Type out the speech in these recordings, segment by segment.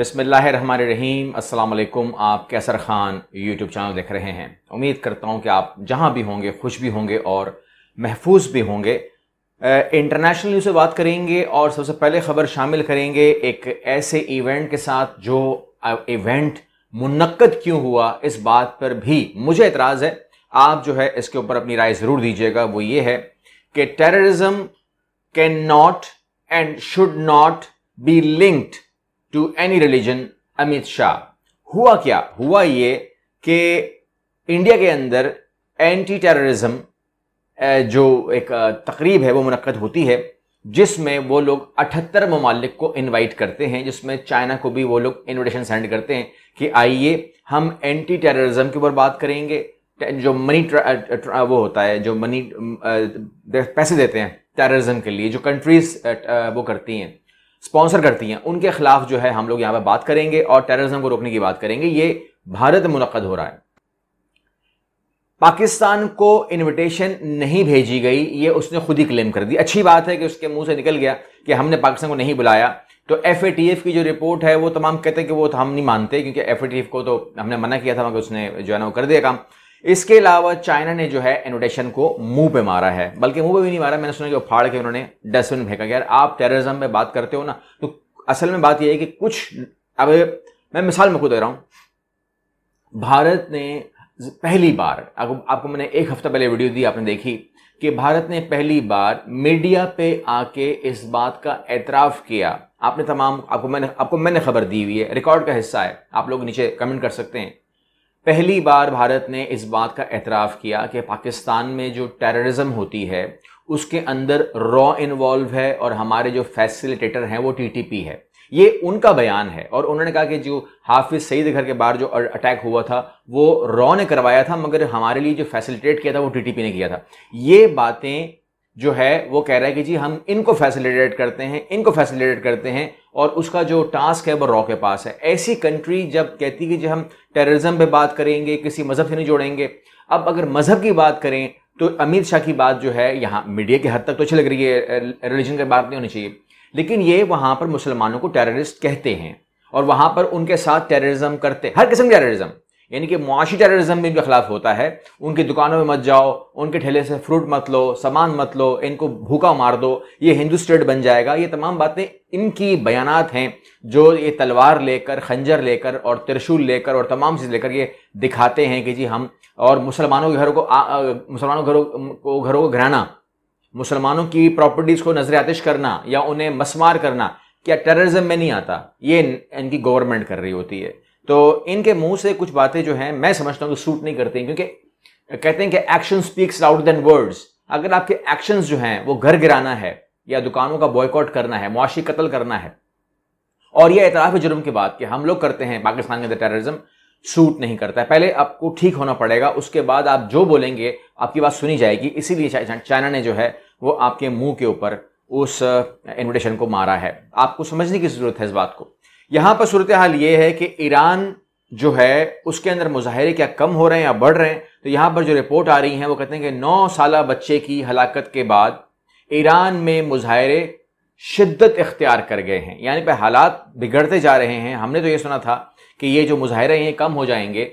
बसमीम अल्लाम आप कैसर ख़ान यूट्यूब चैनल देख रहे हैं उम्मीद करता हूँ कि आप जहाँ भी होंगे खुश भी होंगे और महफूज भी होंगे इंटरनेशनल न्यूज़ से बात करेंगे और सबसे पहले ख़बर शामिल करेंगे एक ऐसे इवेंट के साथ जो इवेंट मुनकद क्यों हुआ इस बात पर भी मुझे एतराज़ है आप जो है इसके ऊपर अपनी राय ज़रूर दीजिएगा वो ये है कि terrorism can not and should not be linked to any religion Amit Shah हुआ क्या हुआ ये कि इंडिया के अंदर एंटी टेररिज्म जो एक तकरीब है वो मनक़द होती है जिसमें वो लोग अठहत्तर ममालिक को इनवाइट करते हैं जिसमें चाइना को भी वो लोग इनविटेशन सेंड करते हैं कि आइए हम एंटी टेररिज्म के ऊपर बात करेंगे जो मनी वो होता है जो मनी पैसे देते हैं टेररिज्म के लिए जो कंट्रीज वो करती हैं स्पॉन्सर करती हैं उनके खिलाफ जो है हम लोग यहां पर बात करेंगे और टेररिज्म को रोकने की बात करेंगे ये भारत मुनद हो रहा है पाकिस्तान को इनविटेशन नहीं भेजी गई ये उसने खुद ही क्लेम कर दी अच्छी बात है कि उसके मुंह से निकल गया कि हमने पाकिस्तान को नहीं बुलाया तो एफ की जो रिपोर्ट है वो तमाम कहते हैं कि वो हम नहीं मानते क्योंकि एफ को तो हमने मना किया था मगर उसने जो है ना वो कर दिया काम इसके अलावा चाइना ने जो है एनोटेशन को मुंह पे मारा है बल्कि मुंह पे भी नहीं मारा मैंने सुना कि फाड़ के उन्होंने डस्टबिन फेंका यार आप टेररिज्म में बात करते हो ना तो असल में बात यह है कि कुछ अब मैं मिसाल में खुद दे रहा हूं भारत ने पहली बार आपको मैंने एक हफ्ता पहले वीडियो दी आपने देखी कि भारत ने पहली बार मीडिया पे आके इस बात का एतराफ किया आपने तमाम आपको मैंने आपको मैंने खबर दी हुई है रिकॉर्ड का हिस्सा है आप लोग नीचे कमेंट कर सकते हैं पहली बार भारत ने इस बात का एतराफ़ किया कि पाकिस्तान में जो टेररिज्म होती है उसके अंदर रॉ इन्वॉल्व है और हमारे जो फैसिलिटेटर हैं वो टीटीपी है ये उनका बयान है और उन्होंने कहा कि जो हाफिज सईद घर के बाहर जो अटैक हुआ था वो रॉ ने करवाया था मगर हमारे लिए जो फैसिलिटेट किया था वो टीटीपी ने किया था ये बातें जो है वो कह रहा है कि जी हम इनको फैसिलिटेट करते हैं इनको फैसिलिटेट करते हैं और उसका जो टास्क है वो रॉ के पास है ऐसी कंट्री जब कहती है कि जब हम टेररिज्म पे बात करेंगे किसी मज़हब से नहीं जोड़ेंगे अब अगर मज़हब की बात करें तो अमित शाह की बात जो है यहाँ मीडिया के हद तक तो अच्छी लग रही है रिलीजन की बात नहीं होनी चाहिए लेकिन ये वहाँ पर मुसलमानों को टेररिस्ट कहते हैं और वहाँ पर उनके साथ टेररिज्म करते हर किस्म के टेररिज्म यानी कि मुआशी टेररिज्म भी इनके खिलाफ होता है उनकी दुकानों में मत जाओ उनके ठेले से फ्रूट मत लो सामान मत लो इनको भूखा मार दो ये हिंदू स्टेट बन जाएगा ये तमाम बातें इनकी बयानात हैं जो ये तलवार लेकर खंजर लेकर और त्रिशूल लेकर और तमाम चीज़ लेकर ये दिखाते हैं कि जी हम और मुसलमानों के घरों को मुसलमानों घरों को घरों को घराना मुसलमानों की प्रॉपर्टीज़ को नजर आतिश करना या उन्हें मसमार करना क्या टेररिज्म में नहीं आता ये इनकी गवर्नमेंट कर रही होती है तो इनके मुंह से कुछ बातें जो हैं मैं समझता हूं कि सूट नहीं करती क्योंकि कहते हैं कि action speaks loud than words अगर आपके एक्शंस जो हैं वो घर गिराना है या दुकानों का बॉयकॉट करना है मुआशी कत्ल करना है और यह एतराफ़ जुर्म की बात कि हम लोग करते हैं पाकिस्तान के अंदर टेररिज्म सूट नहीं करता है पहले आपको ठीक होना पड़ेगा उसके बाद आप जो बोलेंगे आपकी बात सुनी जाएगी इसीलिए चाइना ने जो है वो आपके मुंह के ऊपर उस इन्विटेशन uh, को मारा है आपको समझने की ज़रूरत है इस बात को यहां पर सूरत हाल ये है कि ईरान जो है उसके अंदर मुजाहरे क्या कम हो रहे हैं या बढ़ रहे हैं तो यहां पर जो रिपोर्ट आ रही है वो कहते हैं कि नौ साल बच्चे की हलाकत के बाद ईरान में मुजाहरे शिद्दत इख्तियार कर गए हैं यानी पे हालात बिगड़ते जा रहे हैं हमने तो ये सुना था कि ये जो मुजाहरे हैं कम हो जाएंगे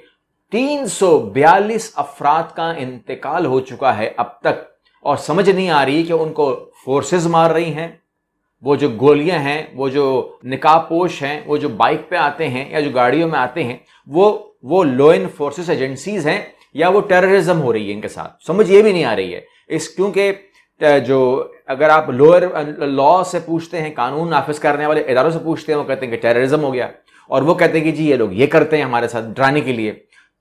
तीन सौ बयालीस अफराद का इंतकाल हो चुका है अब तक और समझ नहीं आ रही कि उनको फोर्सेस मार रही हैं वो जो गोलियां हैं वो जो निकापोश हैं वो जो बाइक पे आते हैं या जो गाड़ियों में आते हैं वो वो लॉ इन्फोर्सिस एजेंसीज हैं या वो टेररिज्म हो रही है इनके साथ समझ ये भी नहीं आ रही है इस क्योंकि जो अगर आप लोअर लॉ से पूछते हैं कानून नाफिज करने वाले इदारों से पूछते हैं वो कहते हैं कि टेररिज्म हो गया और वो कहते हैं कि जी ये लोग ये करते हैं हमारे साथ डराने के लिए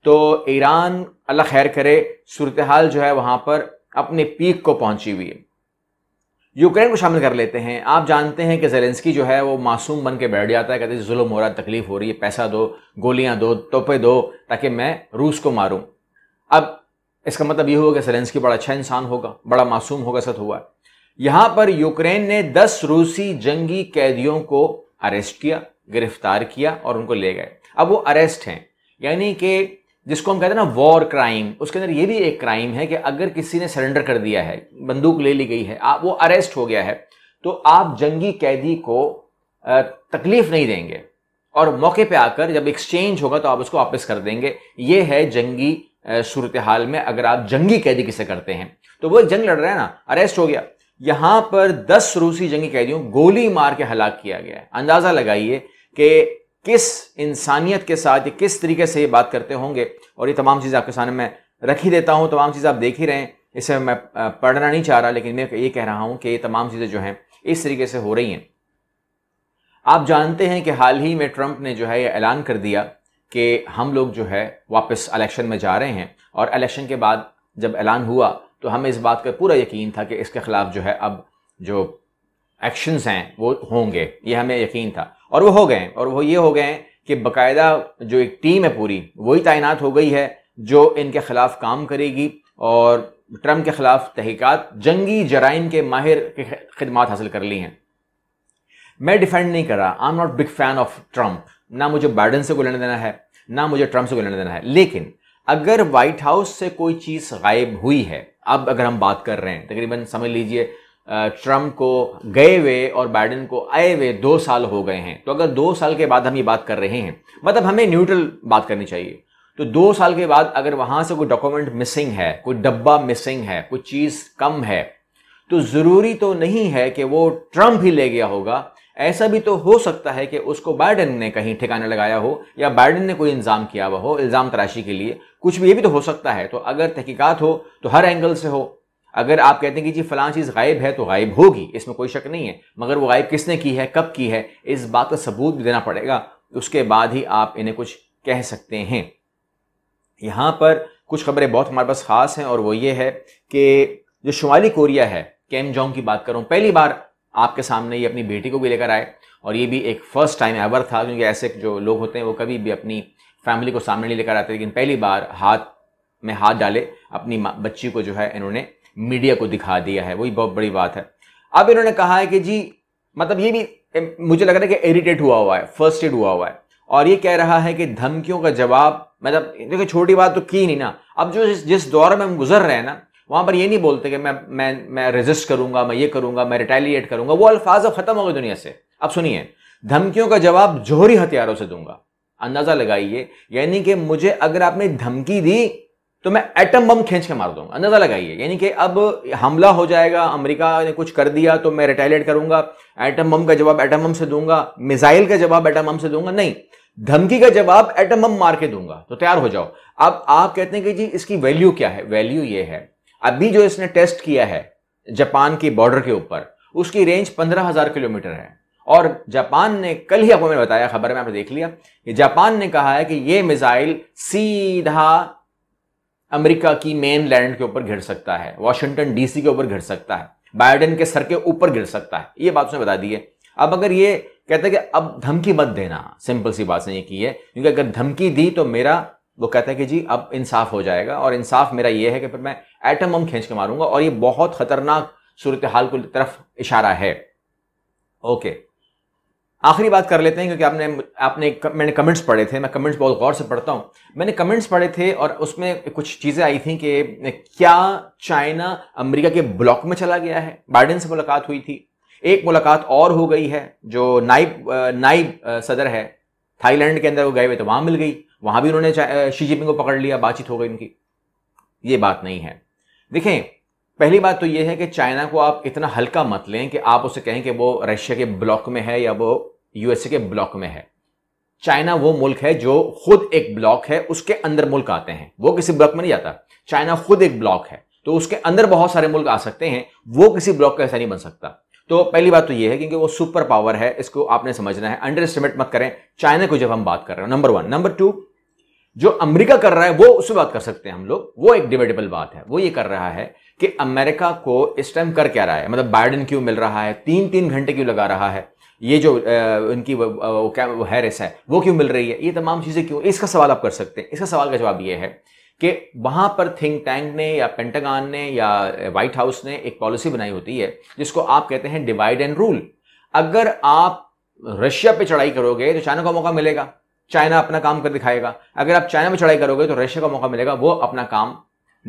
तो ईरान अल्लाह खैर करे सूरत हाल जो है वहाँ पर अपने पीक को पहुंची हुई है यूक्रेन को शामिल कर लेते हैं आप जानते हैं कि जेलेंस्की जो है वो मासूम बन के बैठ जाता है कहते हैं जुल्म हो रहा है तकलीफ हो रही है पैसा दो गोलियां दो तोपे दो ताकि मैं रूस को मारूं अब इसका मतलब ये होगा कि जेलेंस्की बड़ा अच्छा इंसान होगा बड़ा मासूम होगा सत हुआ यहां पर यूक्रेन ने दस रूसी जंगी कैदियों को अरेस्ट किया गिरफ्तार किया और उनको ले गए अब वो अरेस्ट हैं यानी कि जिसको हम कहते हैं ना वॉर क्राइम उसके अंदर ये भी एक क्राइम है कि अगर किसी ने सरेंडर कर दिया है बंदूक ले ली गई है आप वो अरेस्ट हो गया है तो आप जंगी कैदी को तकलीफ नहीं देंगे और मौके पे आकर जब एक्सचेंज होगा तो आप उसको वापस कर देंगे ये है जंगी सूरत हाल में अगर आप जंगी कैदी किसे करते हैं तो वो जंग लड़ रहा है ना अरेस्ट हो गया यहां पर दस रूसी जंगी कैदियों गोली मार के हलाक किया गया है अंदाजा लगाइए कि किस इंसानियत के साथ या किस तरीके से ये बात करते होंगे और ये तमाम चीज़ें आपके सामने मैं रख ही देता हूँ तमाम चीज़ें आप देख ही रहे हैं इसे मैं पढ़ना नहीं चाह रहा लेकिन मैं ये कह रहा हूँ कि ये तमाम चीज़ें जो हैं इस तरीके से हो रही हैं आप जानते हैं कि हाल ही में ट्रंप ने जो है ये ऐलान कर दिया कि हम लोग जो है वापस इलेक्शन में जा रहे हैं और इलेक्शन के बाद जब ऐलान हुआ तो हमें इस बात का पूरा यकीन था कि इसके ख़िलाफ़ जो है अब जो एक्शंस हैं वो होंगे ये हमें यकीन था और वो हो गए और वो ये हो गए कि बकायदा जो एक टीम है पूरी वही तैनात हो गई है जो इनके खिलाफ काम करेगी और ट्रंप के खिलाफ तहकीकत जंगी जराइम के माहिर के खिदमत हासिल कर ली हैं मैं डिफेंड नहीं कर रहा I am not big fan of Trump ना मुझे बाइडन से कोई लेना देना है ना मुझे ट्रंप से कोई लेने देना है लेकिन अगर व्हाइट हाउस से कोई चीज़ गायब हुई है अब अगर हम बात कर रहे हैं तकरीबन समझ लीजिए ट्रंप को गए हुए और बाइडन को आए हुए दो साल हो गए हैं तो अगर दो साल के बाद हम ये बात कर रहे हैं मतलब हमें न्यूट्रल बात करनी चाहिए तो दो साल के बाद अगर वहां से कोई डॉक्यूमेंट मिसिंग है कोई डब्बा मिसिंग है कोई चीज़ कम है तो ज़रूरी तो नहीं है कि वो ट्रंप ही ले गया होगा ऐसा भी तो हो सकता है कि उसको बाइडन ने कहीं ठिकाना लगाया हो या बाइडन ने कोई इंजाम किया हुआ हो इल्ज़ाम तराशी के लिए कुछ भी ये भी तो हो सकता है तो अगर तहकीकात हो तो हर एंगल से हो अगर आप कहते हैं कि जी फलां चीज़ गायब है तो गायब होगी इसमें कोई शक नहीं है मगर वो गायब किसने की है कब की है इस बात का सबूत भी देना पड़ेगा उसके बाद ही आप इन्हें कुछ कह सकते हैं यहाँ पर कुछ खबरें बहुत हमारे पास ख़ास हैं और वो ये है कि जो शुमाली कोरिया है केम जोंग की बात करूँ पहली बार आपके सामने ये अपनी बेटी को भी लेकर आए और ये भी एक फ़र्स्ट टाइम एवर था क्योंकि ऐसे जो लोग होते हैं वो कभी भी अपनी फैमिली को सामने नहीं लेकर आते लेकिन पहली बार हाथ में हाथ डाले अपनी बच्ची को जो है इन्होंने मीडिया को दिखा दिया है वही बहुत बड़ी बात है अब इन्होंने कहा है कि जी मतलब ये भी मुझे लग रहा है कि इरिटेट हुआ हुआ है फर्स्ट एड हुआ हुआ है और ये कह रहा है कि धमकियों का जवाब मतलब देखो छोटी बात तो की नहीं ना अब जो जिस, जिस दौर में हम गुजर रहे हैं ना वहां पर ये नहीं बोलते कि मैं मैं मैं रेजिस्ट करूंगा मैं ये करूंगा मैं रिटेलिएट करूंगा वो अल्फाज अब खत्म हो गए दुनिया से अब सुनिए धमकियों का जवाब जोहरी हथियारों से दूंगा अंदाजा लगाइए यानी कि मुझे अगर आपने धमकी दी तो मैं एटम बम खींच के मार दूंगा अंदाजा लगाइए यानी कि अब हमला हो जाएगा अमेरिका ने कुछ कर दिया तो मैं रिटेलिएट करूंगा एटम बम का जवाब एटम बम से दूंगा मिसाइल का जवाब एटम बम से दूंगा नहीं धमकी का जवाब एटम बम मार के दूंगा तो तैयार हो जाओ अब आप कहते हैं कि जी इसकी वैल्यू क्या है वैल्यू ये है अभी जो इसने टेस्ट किया है जापान के बॉर्डर के ऊपर उसकी रेंज पंद्रह हजार किलोमीटर है और जापान ने कल ही आपको मैंने बताया खबर में आपने देख लिया कि जापान ने कहा है कि यह मिसाइल सीधा अमेरिका की मेन लैंड के ऊपर घिर सकता है वॉशिंगटन डीसी के ऊपर घिर सकता है बाइडेन के सर के ऊपर गिर सकता है ये बात उसने बता दी है अब अगर ये कहते हैं कि अब धमकी मत देना सिंपल सी बात ये की है क्योंकि अगर धमकी दी तो मेरा वो कहता है कि जी अब इंसाफ हो जाएगा और इंसाफ मेरा ये है कि फिर मैं एटम बम खींच के मारूंगा और ये बहुत खतरनाक सूरत हाल की तरफ इशारा है ओके आखिरी बात कर लेते हैं क्योंकि आपने आपने मैंने कमेंट्स पढ़े थे मैं कमेंट्स बहुत गौर से पढ़ता हूं मैंने कमेंट्स पढ़े थे और उसमें कुछ चीज़ें आई थी कि क्या चाइना अमेरिका के ब्लॉक में चला गया है बाइडेन से मुलाकात हुई थी एक मुलाकात और हो गई है जो नाइब नाइब सदर है थाईलैंड के अंदर वो गए हुए तो वहां मिल गई वहां भी उन्होंने शी जिनपिंग को पकड़ लिया बातचीत हो गई उनकी ये बात नहीं है देखें पहली बात तो ये है कि चाइना को आप इतना हल्का मत लें कि आप उसे कहें कि वो रशिया के ब्लॉक में है या वो यूएसए के ब्लॉक में है चाइना वो मुल्क है जो खुद एक ब्लॉक है उसके अंदर मुल्क आते हैं वो किसी ब्लॉक में नहीं आता चाइना खुद एक ब्लॉक है तो उसके अंदर बहुत सारे मुल्क आ सकते हैं वो किसी ब्लॉक का ऐसा नहीं बन सकता तो पहली बात तो ये है क्योंकि वो सुपर पावर है इसको आपने समझना है अंडर एस्टिमेट मत करें चाइना को जब हम बात कर रहे हैं नंबर वन नंबर टू जो अमेरिका कर रहा है वो उससे बात कर सकते हैं हम लोग वो एक डिबेटेबल बात है वो ये कर रहा है कि अमेरिका को इस टाइम कर क्या रहा है मतलब बाइडन क्यों मिल रहा है तीन तीन घंटे क्यों लगा रहा है ये जो इनकी वो हैरिस है वो क्यों मिल रही है ये तमाम चीज़ें क्यों इसका सवाल आप कर सकते हैं इसका सवाल का जवाब ये है कि वहाँ पर थिंक टैंक ने या पेंटागन ने या वाइट हाउस ने एक पॉलिसी बनाई होती है जिसको आप कहते हैं डिवाइड एंड रूल अगर आप रशिया पे चढ़ाई करोगे तो चाइना को मौका मिलेगा चाइना अपना काम कर दिखाएगा अगर आप चाइना में चढ़ाई करोगे तो रशिया का मौका मिलेगा वो अपना काम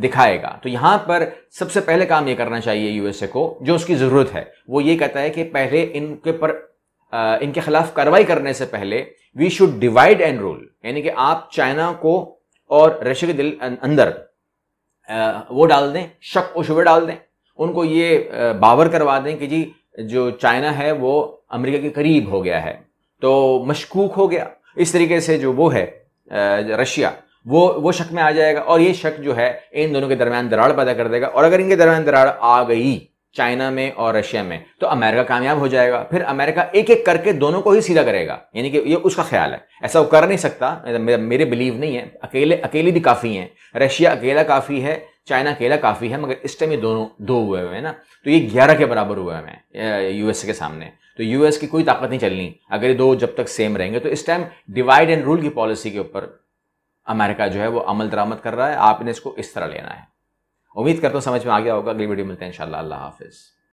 दिखाएगा तो यहाँ पर सबसे पहले काम ये करना चाहिए यूएसए को जो उसकी ज़रूरत है वो ये कहता है कि पहले इनके पर इनके खिलाफ कार्रवाई करने से पहले we should divide and rule यानी कि आप चाइना को और रशिया के दिल अं-, अंदर वो डाल दें शक और शुबे डाल दें उनको ये बावर करवा दें कि जी जो चाइना है वो अमेरिका के करीब हो गया है तो मशकूक हो गया इस तरीके से जो वो है रशिया वो वो शक में आ जाएगा और ये शक जो है इन दोनों के दरमियान दराड़ पैदा कर देगा और अगर इनके दरमियान दराड़ आ गई चाइना में और रशिया में तो अमेरिका कामयाब हो जाएगा फिर अमेरिका एक एक करके दोनों को ही सीधा करेगा यानी कि ये उसका ख्याल है ऐसा वो कर नहीं सकता मेरे बिलीव नहीं है अकेले अकेले भी काफ़ी हैं रशिया अकेला काफ़ी है चाइना अकेला काफ़ी है मगर इस टाइम ये दोनों दो हुए हुए हैं ना तो ये ग्यारह के बराबर हुए हैं यूएस के सामने तो यूएस की कोई ताकत नहीं चलनी अगर ये दो जब तक सेम रहेंगे तो इस टाइम डिवाइड एंड रूल की पॉलिसी के ऊपर अमेरिका जो है वो अमल दरामद कर रहा है आपने इसको इस तरह लेना है उम्मीद करता हूँ समझ में आ गया होगा अगली वीडियो मिलते हैं इंशाल्लाह अल्लाह हाफिज़